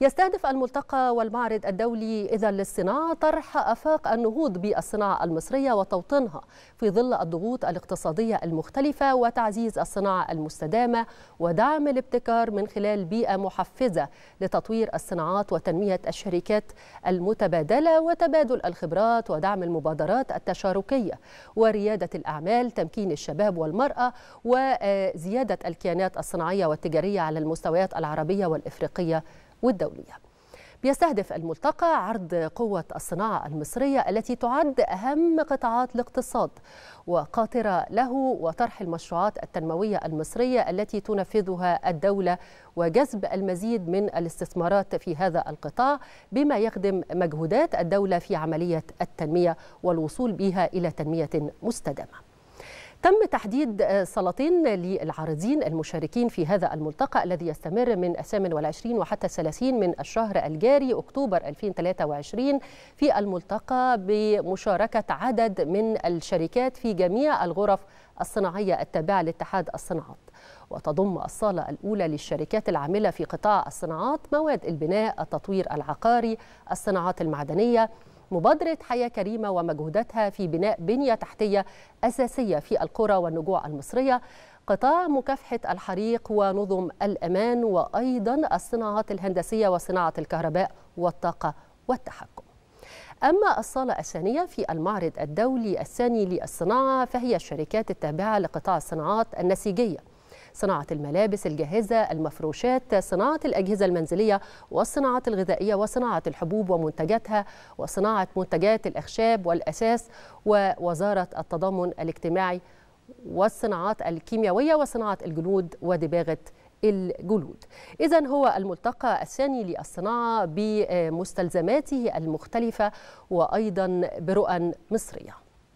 يستهدف الملتقى والمعرض الدولي إذا للصناعة طرح آفاق النهوض بالصناعة المصرية وتوطينها في ظل الضغوط الاقتصادية المختلفة وتعزيز الصناعة المستدامة ودعم الابتكار من خلال بيئة محفزة لتطوير الصناعات وتنمية الشركات المتبادلة وتبادل الخبرات ودعم المبادرات التشاركية وريادة الأعمال تمكين الشباب والمرأة وزيادة الكيانات الصناعية والتجارية على المستويات العربية والإفريقية والدولية بيستهدف الملتقى عرض قوة الصناعة المصرية التي تعد أهم قطاعات الاقتصاد وقاطرة له وطرح المشروعات التنموية المصرية التي تنفذها الدولة وجذب المزيد من الاستثمارات في هذا القطاع بما يخدم مجهودات الدولة في عملية التنمية والوصول بها إلى تنمية مستدامة تم تحديد صلاتين آه، للعارضين المشاركين في هذا الملتقى الذي يستمر من 28 وحتى 30 من الشهر الجاري أكتوبر 2023 في الملتقى بمشاركة عدد من الشركات في جميع الغرف الصناعية التابعة لاتحاد الصناعات وتضم الصالة الأولى للشركات العاملة في قطاع الصناعات مواد البناء التطوير العقاري الصناعات المعدنية مبادرة حياة كريمة ومجهوداتها في بناء بنية تحتية أساسية في القرى والنجوع المصرية قطاع مكافحة الحريق ونظم الأمان وأيضا الصناعات الهندسية وصناعة الكهرباء والطاقة والتحكم أما الصالة الثانية في المعرض الدولي الثاني للصناعة فهي الشركات التابعة لقطاع الصناعات النسيجية صناعة الملابس الجاهزة المفروشات صناعة الأجهزة المنزلية والصناعة الغذائية وصناعة الحبوب ومنتجاتها وصناعة منتجات الأخشاب والأساس ووزارة التضامن الاجتماعي والصناعات الكيميائية وصناعة الجلود ودباغة الجلود إذا هو الملتقى الثاني للصناعة بمستلزماته المختلفة وأيضا برؤى مصرية